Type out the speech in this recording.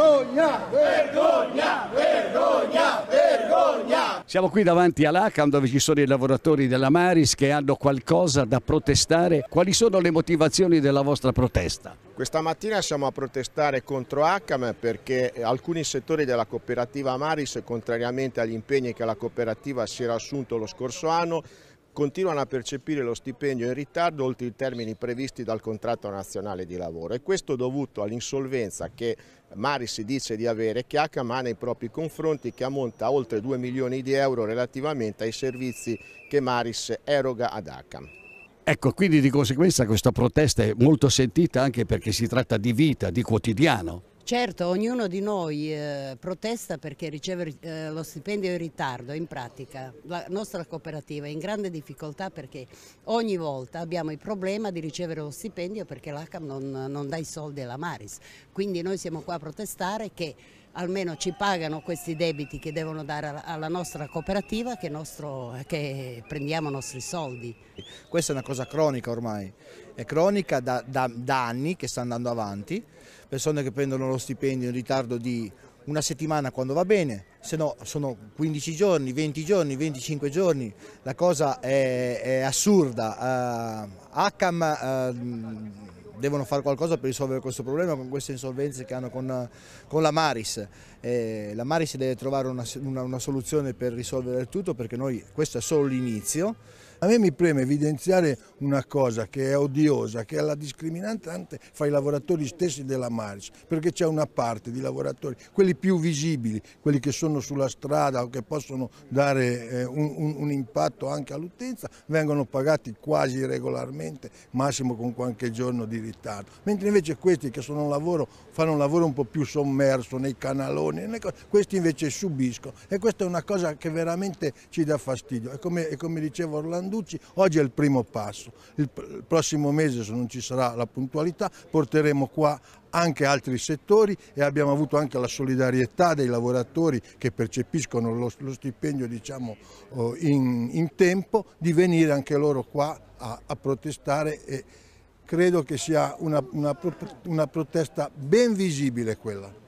Vergogna, vergogna, vergogna, vergogna! Siamo qui davanti all'ACAM dove ci sono i lavoratori della Maris che hanno qualcosa da protestare. Quali sono le motivazioni della vostra protesta? Questa mattina siamo a protestare contro ACAM perché alcuni settori della cooperativa Maris, contrariamente agli impegni che la cooperativa si era assunto lo scorso anno, continuano a percepire lo stipendio in ritardo oltre i termini previsti dal contratto nazionale di lavoro e questo dovuto all'insolvenza che Mari si dice di avere che HMA nei propri confronti che ammonta a oltre 2 milioni di euro relativamente ai servizi che Maris eroga ad HACAM. Ecco, quindi di conseguenza questa protesta è molto sentita anche perché si tratta di vita, di quotidiano. Certo, ognuno di noi eh, protesta perché riceve eh, lo stipendio in ritardo, in pratica. La nostra cooperativa è in grande difficoltà perché ogni volta abbiamo il problema di ricevere lo stipendio perché l'ACAM non, non dà i soldi alla Maris. Quindi noi siamo qua a protestare che almeno ci pagano questi debiti che devono dare alla nostra cooperativa che, nostro, che prendiamo i nostri soldi. Questa è una cosa cronica ormai, è cronica da, da, da anni che sta andando avanti, persone che prendono lo stipendio in ritardo di una settimana quando va bene, se no sono 15 giorni, 20 giorni, 25 giorni, la cosa è, è assurda. Uh, eh, Hackam, uh, eh, devono fare qualcosa per risolvere questo problema con queste insolvenze che hanno con, con la Maris. Eh, la Maris deve trovare una, una, una soluzione per risolvere il tutto perché noi, questo è solo l'inizio. A me mi preme evidenziare una cosa che è odiosa, che è la discriminante fra i lavoratori stessi della Maris, perché c'è una parte di lavoratori, quelli più visibili, quelli che sono sulla strada o che possono dare eh, un, un, un impatto anche all'utenza, vengono pagati quasi regolarmente, massimo con qualche giorno di ritardo, mentre invece questi che sono un lavoro, fanno un lavoro un po' più sommerso nei canaloni, questi invece subiscono e questa è una cosa che veramente ci dà fastidio e come, e come diceva Orlando Landucci, oggi è il primo passo. Il, il prossimo mese, se non ci sarà la puntualità, porteremo qua anche altri settori e abbiamo avuto anche la solidarietà dei lavoratori che percepiscono lo, lo stipendio diciamo, oh, in, in, tempo di venire anche loro qua a, a protestare e credo che sia una, una, una protesta ben visibile quella.